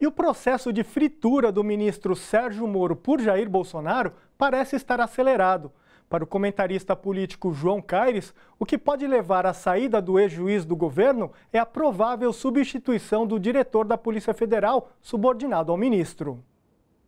E o processo de fritura do ministro Sérgio Moro por Jair Bolsonaro parece estar acelerado. Para o comentarista político João Caires, o que pode levar à saída do ex-juiz do governo é a provável substituição do diretor da Polícia Federal, subordinado ao ministro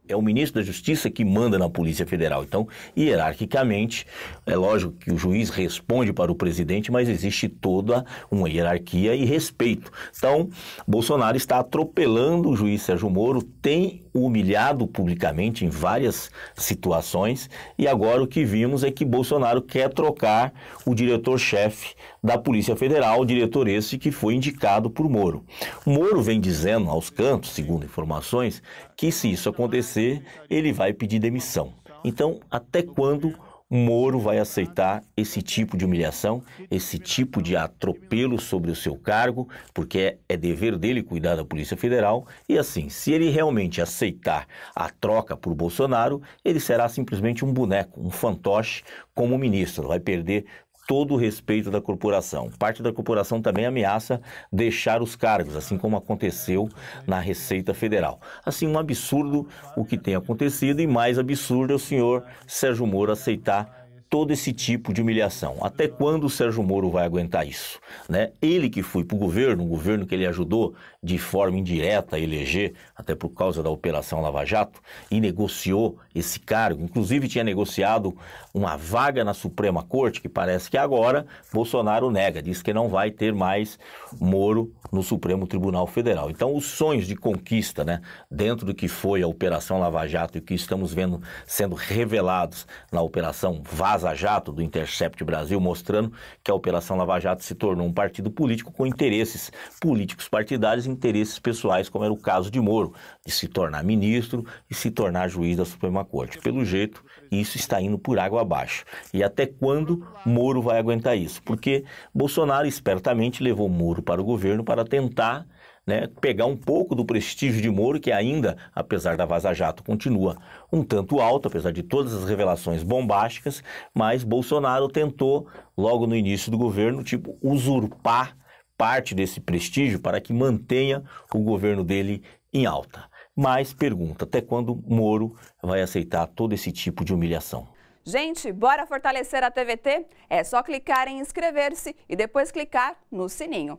é o ministro da Justiça que manda na Polícia Federal. Então, hierarquicamente, é lógico que o juiz responde para o presidente, mas existe toda uma hierarquia e respeito. Então, Bolsonaro está atropelando o juiz Sérgio Moro, tem humilhado publicamente em várias situações, e agora o que vimos é que Bolsonaro quer trocar o diretor-chefe da Polícia Federal, diretor esse que foi indicado por Moro. Moro vem dizendo aos cantos, segundo informações, que se isso acontecer, ele vai pedir demissão. Então, até quando Moro vai aceitar esse tipo de humilhação, esse tipo de atropelo sobre o seu cargo, porque é dever dele cuidar da Polícia Federal. E assim, se ele realmente aceitar a troca por Bolsonaro, ele será simplesmente um boneco, um fantoche como ministro. Vai perder todo o respeito da corporação. Parte da corporação também ameaça deixar os cargos, assim como aconteceu na Receita Federal. Assim, um absurdo o que tem acontecido e mais absurdo é o senhor Sérgio Moro aceitar todo esse tipo de humilhação. Até quando o Sérgio Moro vai aguentar isso? Né? Ele que foi para o governo, um governo que ele ajudou de forma indireta a eleger, até por causa da Operação Lava Jato, e negociou esse cargo. Inclusive tinha negociado uma vaga na Suprema Corte, que parece que agora Bolsonaro nega, diz que não vai ter mais Moro no Supremo Tribunal Federal. Então os sonhos de conquista, né, dentro do que foi a Operação Lava Jato e o que estamos vendo sendo revelados na Operação Vaza, Lava Jato, do Intercept Brasil, mostrando que a Operação Lava Jato se tornou um partido político com interesses políticos partidários e interesses pessoais, como era o caso de Moro, de se tornar ministro e se tornar juiz da Suprema Corte. Pelo jeito, isso está indo por água abaixo. E até quando Moro vai aguentar isso? Porque Bolsonaro espertamente levou Moro para o governo para tentar né, pegar um pouco do prestígio de Moro, que ainda, apesar da Vaza Jato, continua um tanto alto, apesar de todas as revelações bombásticas, mas Bolsonaro tentou, logo no início do governo, tipo, usurpar parte desse prestígio para que mantenha o governo dele em alta. Mas pergunta, até quando Moro vai aceitar todo esse tipo de humilhação? Gente, bora fortalecer a TVT? É só clicar em inscrever-se e depois clicar no sininho.